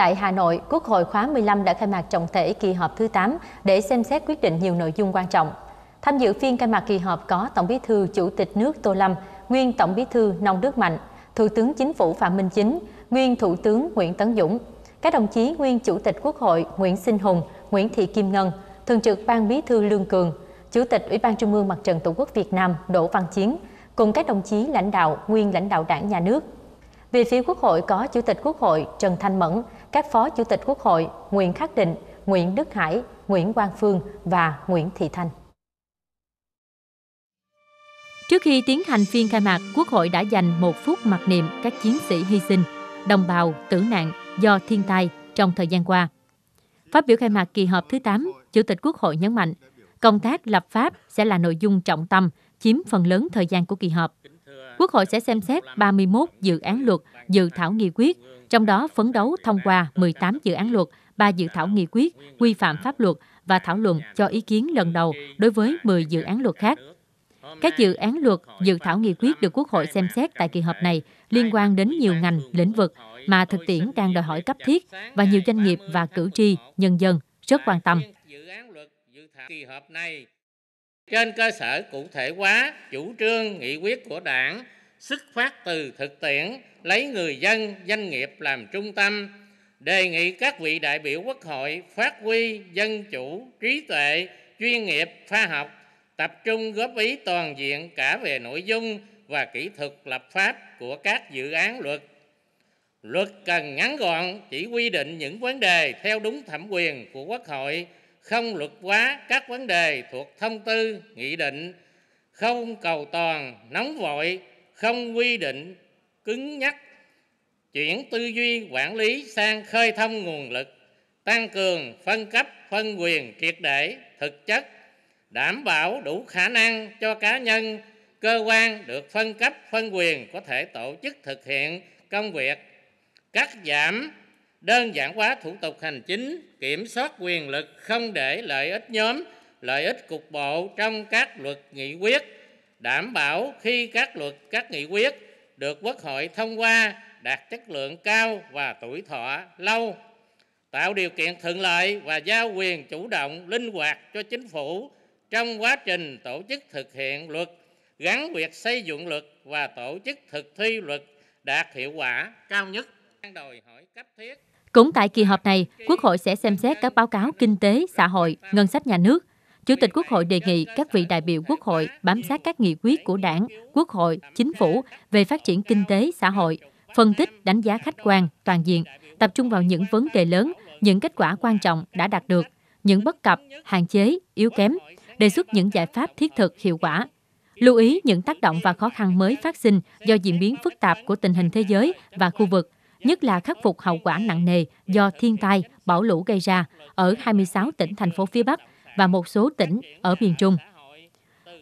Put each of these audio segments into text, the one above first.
Tại Hà Nội, Quốc hội khóa 15 đã khai mạc trọng thể kỳ họp thứ 8 để xem xét quyết định nhiều nội dung quan trọng. Tham dự phiên khai mạc kỳ họp có Tổng Bí thư Chủ tịch nước Tô Lâm, nguyên Tổng Bí thư Nông Đức Mạnh, Thủ tướng Chính phủ Phạm Minh Chính, nguyên Thủ tướng Nguyễn Tấn Dũng, các đồng chí nguyên Chủ tịch Quốc hội Nguyễn Sinh Hùng, Nguyễn Thị Kim Ngân, Thường trực Ban Bí thư Lương Cường, Chủ tịch Ủy ban Trung ương Mặt trận Tổ quốc Việt Nam Đỗ Văn Chiến, cùng các đồng chí lãnh đạo, nguyên lãnh đạo đảng nhà nước. Về phía Quốc hội có Chủ tịch Quốc hội Trần Thanh Mẫn, các Phó Chủ tịch Quốc hội Nguyễn Khắc Định, Nguyễn Đức Hải, Nguyễn Quang Phương và Nguyễn Thị Thanh. Trước khi tiến hành phiên khai mạc, Quốc hội đã dành một phút mặc niệm các chiến sĩ hy sinh, đồng bào tử nạn do thiên tai trong thời gian qua. Phát biểu khai mạc kỳ họp thứ 8, Chủ tịch Quốc hội nhấn mạnh, công tác lập pháp sẽ là nội dung trọng tâm, chiếm phần lớn thời gian của kỳ họp. Quốc hội sẽ xem xét 31 dự án luật, dự thảo nghị quyết, trong đó phấn đấu thông qua 18 dự án luật, 3 dự thảo nghị quyết, quy phạm pháp luật và thảo luận cho ý kiến lần đầu đối với 10 dự án luật khác. Các dự án luật, dự thảo nghị quyết được Quốc hội xem xét tại kỳ họp này liên quan đến nhiều ngành, lĩnh vực mà thực tiễn đang đòi hỏi cấp thiết và nhiều doanh nghiệp và cử tri, nhân dân rất quan tâm trên cơ sở cụ thể hóa chủ trương nghị quyết của đảng xuất phát từ thực tiễn lấy người dân doanh nghiệp làm trung tâm đề nghị các vị đại biểu quốc hội phát huy dân chủ trí tuệ chuyên nghiệp khoa học tập trung góp ý toàn diện cả về nội dung và kỹ thuật lập pháp của các dự án luật luật cần ngắn gọn chỉ quy định những vấn đề theo đúng thẩm quyền của quốc hội không luật hóa các vấn đề thuộc thông tư, nghị định, không cầu toàn, nóng vội, không quy định cứng nhắc, chuyển tư duy quản lý sang khơi thông nguồn lực, tăng cường phân cấp phân quyền triệt để thực chất, đảm bảo đủ khả năng cho cá nhân, cơ quan được phân cấp phân quyền có thể tổ chức thực hiện công việc, cắt giảm đơn giản hóa thủ tục hành chính, kiểm soát quyền lực không để lợi ích nhóm, lợi ích cục bộ trong các luật nghị quyết, đảm bảo khi các luật, các nghị quyết được Quốc hội thông qua đạt chất lượng cao và tuổi thọ lâu, tạo điều kiện thuận lợi và giao quyền chủ động linh hoạt cho chính phủ trong quá trình tổ chức thực hiện luật, gắn việc xây dựng luật và tổ chức thực thi luật đạt hiệu quả cao nhất. Cũng tại kỳ họp này, Quốc hội sẽ xem xét các báo cáo kinh tế, xã hội, ngân sách nhà nước. Chủ tịch Quốc hội đề nghị các vị đại biểu Quốc hội bám sát các nghị quyết của Đảng, Quốc hội, Chính phủ về phát triển kinh tế, xã hội, phân tích, đánh giá khách quan, toàn diện, tập trung vào những vấn đề lớn, những kết quả quan trọng đã đạt được, những bất cập, hạn chế, yếu kém, đề xuất những giải pháp thiết thực hiệu quả. Lưu ý những tác động và khó khăn mới phát sinh do diễn biến phức tạp của tình hình thế giới và khu vực – nhất là khắc phục hậu quả nặng nề do thiên tai, bão lũ gây ra ở 26 tỉnh thành phố phía Bắc và một số tỉnh ở miền Trung.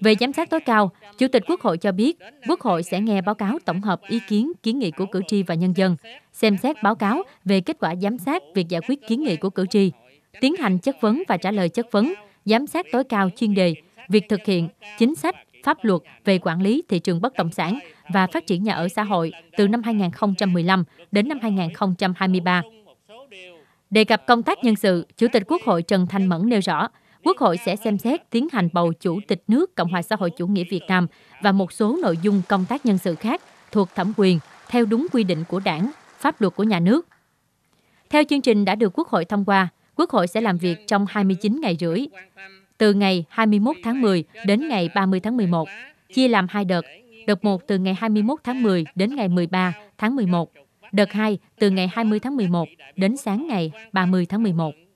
Về giám sát tối cao, Chủ tịch Quốc hội cho biết, Quốc hội sẽ nghe báo cáo tổng hợp ý kiến, kiến nghị của cử tri và nhân dân, xem xét báo cáo về kết quả giám sát việc giải quyết kiến nghị của cử tri, tiến hành chất vấn và trả lời chất vấn, giám sát tối cao chuyên đề, việc thực hiện chính sách pháp luật về quản lý thị trường bất động sản và phát triển nhà ở xã hội từ năm 2015 đến năm 2023. Đề cập công tác nhân sự, Chủ tịch Quốc hội Trần Thanh Mẫn nêu rõ, Quốc hội sẽ xem xét tiến hành bầu Chủ tịch nước Cộng hòa xã hội chủ nghĩa Việt Nam và một số nội dung công tác nhân sự khác thuộc thẩm quyền theo đúng quy định của đảng, pháp luật của nhà nước. Theo chương trình đã được Quốc hội thông qua, Quốc hội sẽ làm việc trong 29 ngày rưỡi từ ngày 21 tháng 10 đến ngày 30 tháng 11, chia làm hai đợt. Đợt 1 từ ngày 21 tháng 10 đến ngày 13 tháng 11. Đợt 2 từ ngày 20 tháng 11 đến sáng ngày 30 tháng 11.